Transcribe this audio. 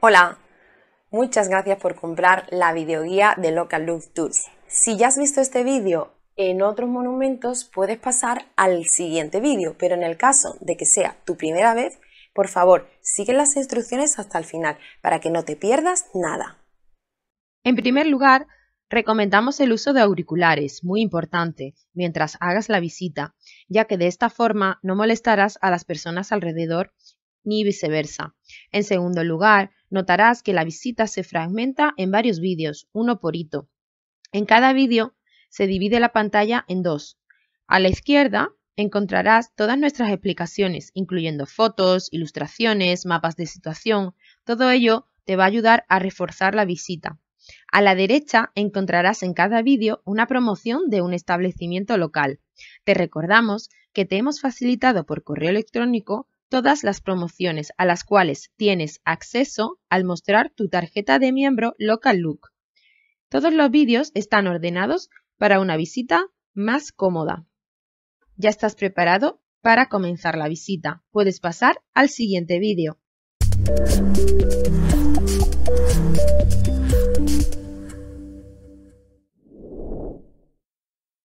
Hola, muchas gracias por comprar la videoguía de Local Love Tours. Si ya has visto este vídeo en otros monumentos, puedes pasar al siguiente vídeo, pero en el caso de que sea tu primera vez, por favor, sigue las instrucciones hasta el final para que no te pierdas nada. En primer lugar, Recomendamos el uso de auriculares, muy importante, mientras hagas la visita, ya que de esta forma no molestarás a las personas alrededor ni viceversa. En segundo lugar, notarás que la visita se fragmenta en varios vídeos, uno por hito. En cada vídeo se divide la pantalla en dos. A la izquierda encontrarás todas nuestras explicaciones, incluyendo fotos, ilustraciones, mapas de situación. Todo ello te va a ayudar a reforzar la visita. A la derecha encontrarás en cada vídeo una promoción de un establecimiento local. Te recordamos que te hemos facilitado por correo electrónico todas las promociones a las cuales tienes acceso al mostrar tu tarjeta de miembro Local Look. Todos los vídeos están ordenados para una visita más cómoda. Ya estás preparado para comenzar la visita. Puedes pasar al siguiente vídeo.